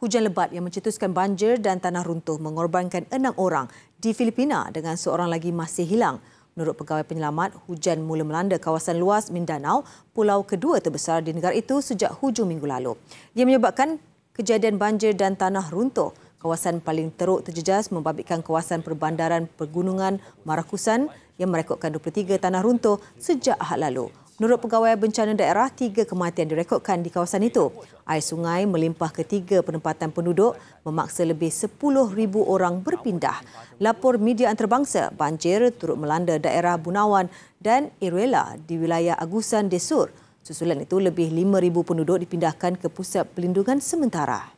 hujan lebat yang mencetuskan banjir dan tanah runtuh mengorbankan enam orang di Filipina dengan seorang lagi masih hilang. Menurut pegawai penyelamat, hujan mula melanda kawasan luas Mindanao, pulau kedua terbesar di negara itu sejak hujung minggu lalu. Ia menyebabkan kejadian banjir dan tanah runtuh. Kawasan paling teruk terjejas membabitkan kawasan perbandaran pergunungan Marakusan yang merekodkan 23 tanah runtuh sejak ahad lalu. Menurut pegawai bencana daerah, tiga kematian direkodkan di kawasan itu. Air sungai melimpah ke tiga penempatan penduduk memaksa lebih 10,000 orang berpindah. Lapor media antarabangsa, banjir turut melanda daerah Bunawan dan Iruela di wilayah Agusan Desur. Susulan itu, lebih 5,000 penduduk dipindahkan ke pusat pelindungan sementara.